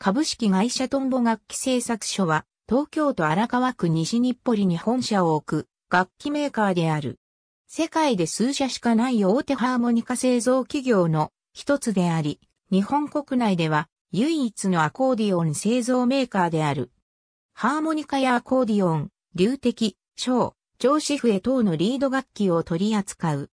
株式会社トンボ楽器製作所は、東京都荒川区西日暮里に本社を置く楽器メーカーである。世界で数社しかない大手ハーモニカ製造企業の一つであり、日本国内では唯一のアコーディオン製造メーカーである。ハーモニカやアコーディオン、流滴、小、調子笛等のリード楽器を取り扱う。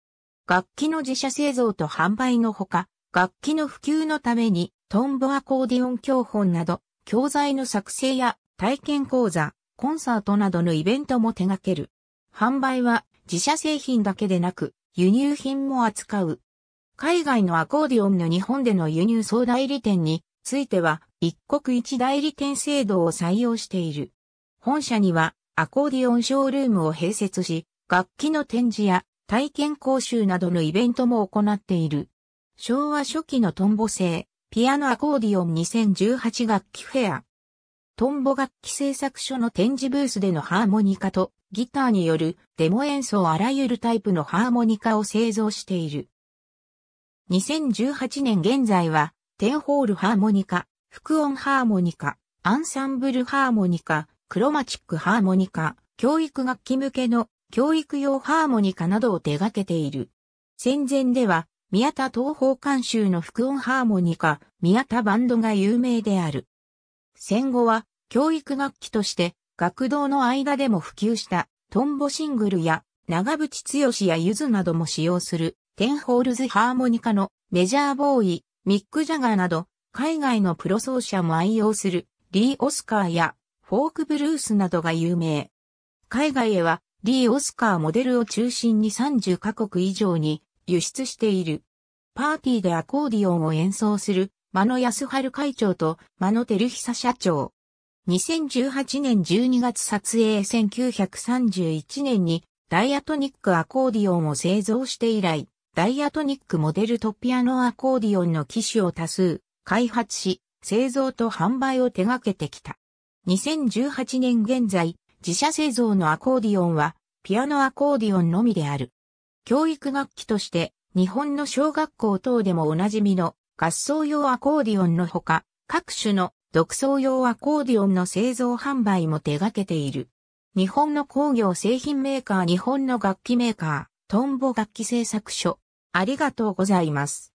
楽器の自社製造と販売のほか、楽器の普及のためにトンボアコーディオン教本など、教材の作成や体験講座、コンサートなどのイベントも手掛ける。販売は自社製品だけでなく、輸入品も扱う。海外のアコーディオンの日本での輸入総代理店については、一国一代理店制度を採用している。本社にはアコーディオンショールームを併設し、楽器の展示や体験講習などのイベントも行っている。昭和初期のトンボ製、ピアノアコーディオン2018楽器フェア。トンボ楽器製作所の展示ブースでのハーモニカとギターによるデモ演奏あらゆるタイプのハーモニカを製造している。2018年現在は、テンホールハーモニカ、副音ハーモニカ、アンサンブルハーモニカ、クロマチックハーモニカ、教育楽器向けの教育用ハーモニカなどを手掛けている。戦前では、宮田東方監修の副音ハーモニカ、宮田バンドが有名である。戦後は教育楽器として学童の間でも普及したトンボシングルや長渕剛やゆずなども使用するテンホールズハーモニカのメジャーボーイ、ミック・ジャガーなど海外のプロ奏者も愛用するリー・オスカーやフォークブルースなどが有名。海外へはリー・オスカーモデルを中心に30カ国以上に輸出している。パーティーでアコーディオンを演奏する、間野康春会長と間野照久社長。2018年12月撮影1931年にダイアトニックアコーディオンを製造して以来、ダイアトニックモデルとピアノアコーディオンの機種を多数開発し、製造と販売を手掛けてきた。2018年現在、自社製造のアコーディオンはピアノアコーディオンのみである。教育楽器として、日本の小学校等でもおなじみの合奏用アコーディオンのほか、各種の独奏用アコーディオンの製造販売も手掛けている。日本の工業製品メーカー日本の楽器メーカー、トンボ楽器製作所。ありがとうございます。